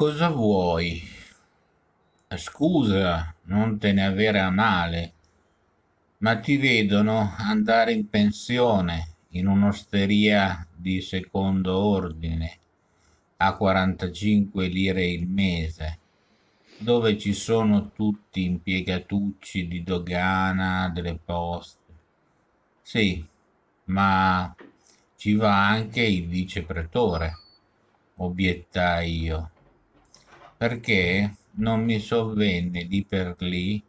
cosa vuoi? Eh, scusa, non te ne avere a male, ma ti vedono andare in pensione in un'osteria di secondo ordine a 45 lire il mese, dove ci sono tutti impiegatucci di dogana, delle poste. Sì, ma ci va anche il vice pretore, obiettai io perché non mi sovvenne di per lì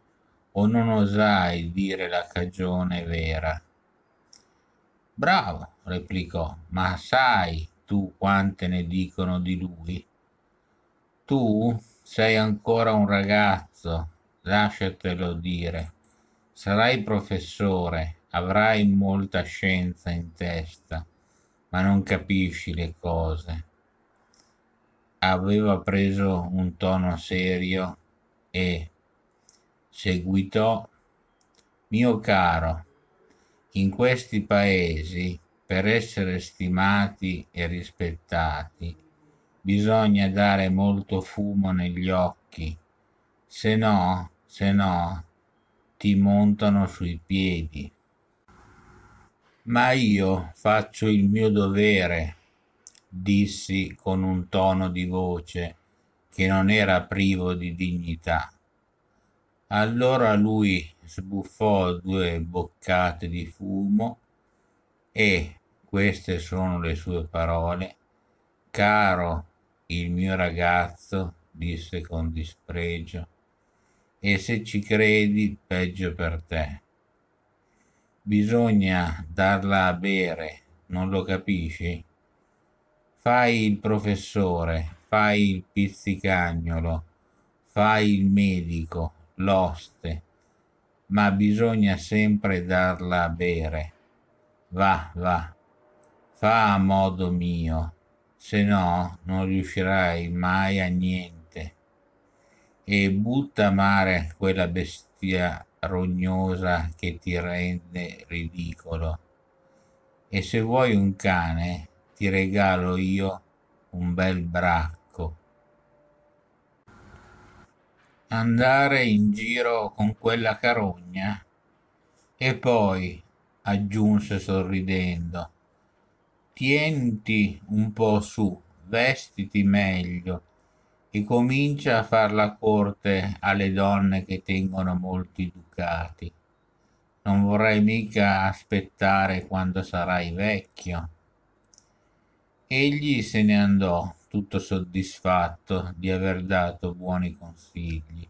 o non osai dire la cagione vera. Bravo, replicò, ma sai tu quante ne dicono di lui? Tu sei ancora un ragazzo, lasciatelo dire. Sarai professore, avrai molta scienza in testa, ma non capisci le cose aveva preso un tono serio e seguitò mio caro in questi paesi per essere stimati e rispettati bisogna dare molto fumo negli occhi se no se no ti montano sui piedi ma io faccio il mio dovere dissi con un tono di voce che non era privo di dignità. Allora lui sbuffò due boccate di fumo e, queste sono le sue parole, caro il mio ragazzo, disse con dispregio, e se ci credi peggio per te. Bisogna darla a bere, non lo capisci? fai il professore, fai il pizzicagnolo, fai il medico, l'oste, ma bisogna sempre darla a bere. Va, va, fa a modo mio, se no non riuscirai mai a niente. E butta a mare quella bestia rognosa che ti rende ridicolo. E se vuoi un cane, ti regalo io un bel bracco. Andare in giro con quella carogna? E poi, aggiunse sorridendo, tienti un po' su, vestiti meglio e comincia a far la corte alle donne che tengono molti ducati. Non vorrei mica aspettare quando sarai vecchio. Egli se ne andò, tutto soddisfatto di aver dato buoni consigli.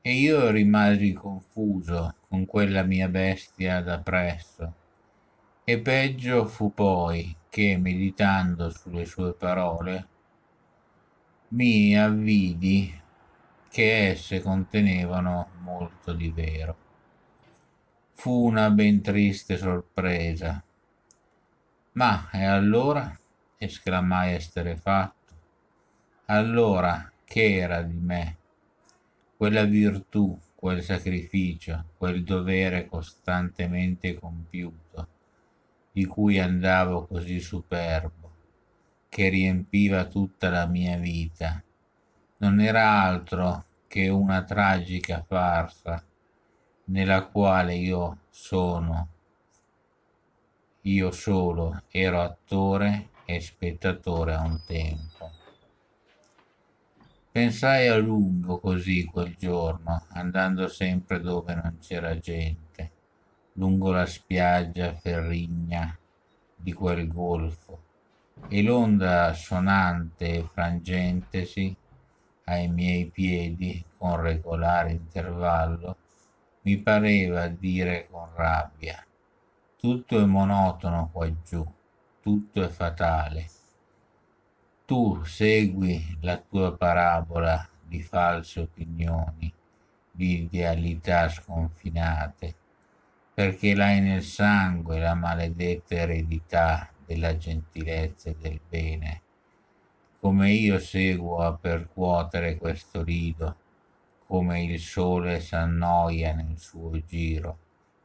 E io rimasi confuso con quella mia bestia da presso. E peggio fu poi che, meditando sulle sue parole, mi avvidi che esse contenevano molto di vero. Fu una ben triste sorpresa. Ma e allora? esclamai esterrefatto. Allora, che era di me? Quella virtù, quel sacrificio, quel dovere costantemente compiuto, di cui andavo così superbo, che riempiva tutta la mia vita. Non era altro che una tragica farsa nella quale io sono, io solo ero attore e spettatore a un tempo. Pensai a lungo così quel giorno, andando sempre dove non c'era gente, lungo la spiaggia ferrigna di quel golfo, e l'onda sonante e frangentesi ai miei piedi con regolare intervallo mi pareva dire con rabbia tutto è monotono qua giù tutto è fatale. Tu segui la tua parabola di false opinioni, di idealità sconfinate, perché l'hai nel sangue la maledetta eredità della gentilezza e del bene. Come io seguo a percuotere questo lido, come il sole s'annoia nel suo giro,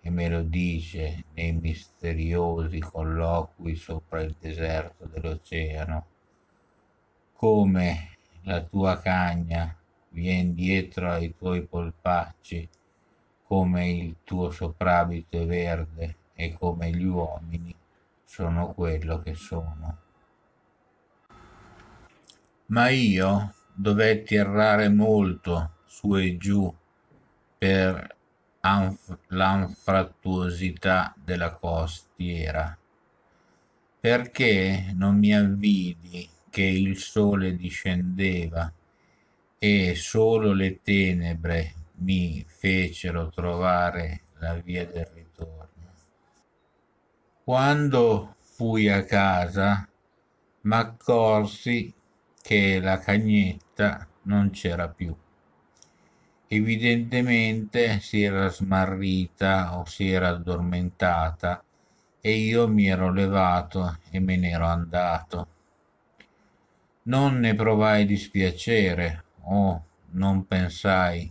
e me lo dice nei misteriosi colloqui sopra il deserto dell'oceano. Come la tua cagna vien dietro ai tuoi polpacci, come il tuo soprabito è verde e come gli uomini sono quello che sono. Ma io dovetti errare molto su e giù per anf- l'anfrattuosità della costiera, perché non mi avvidi che il sole discendeva e solo le tenebre mi fecero trovare la via del ritorno. Quando fui a casa, m'accorsi che la cagnetta non c'era più. Evidentemente si era smarrita o si era addormentata e io mi ero levato e me n'ero andato. Non ne provai dispiacere o non pensai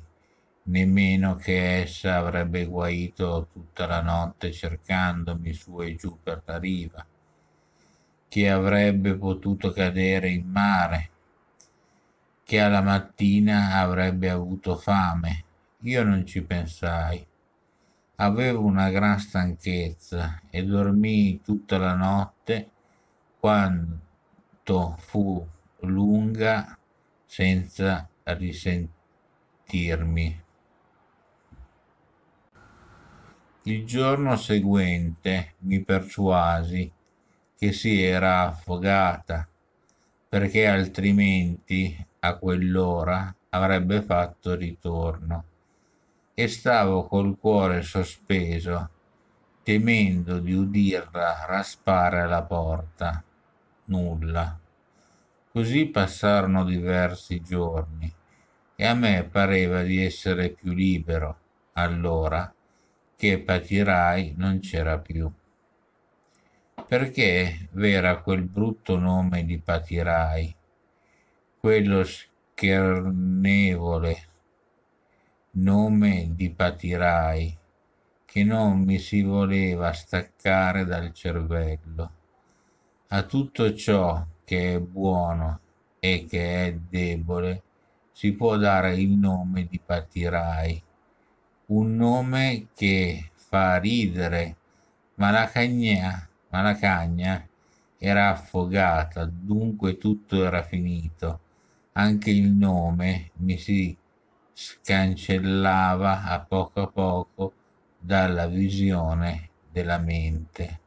nemmeno che essa avrebbe guaito tutta la notte cercandomi su e giù per la riva, che avrebbe potuto cadere in mare che alla mattina avrebbe avuto fame. Io non ci pensai. Avevo una gran stanchezza e dormii tutta la notte quanto fu lunga senza risentirmi. Il giorno seguente mi persuasi che si era affogata, perché altrimenti a quell'ora avrebbe fatto ritorno e stavo col cuore sospeso temendo di udirla raspare alla porta nulla così passarono diversi giorni e a me pareva di essere più libero allora che patirai non c'era più perché v'era quel brutto nome di patirai quello schernevole nome di patirai che non mi si voleva staccare dal cervello. A tutto ciò che è buono e che è debole si può dare il nome di patirai, un nome che fa ridere, ma la cagna, ma la cagna era affogata, dunque tutto era finito anche il nome mi si scancellava a poco a poco dalla visione della mente.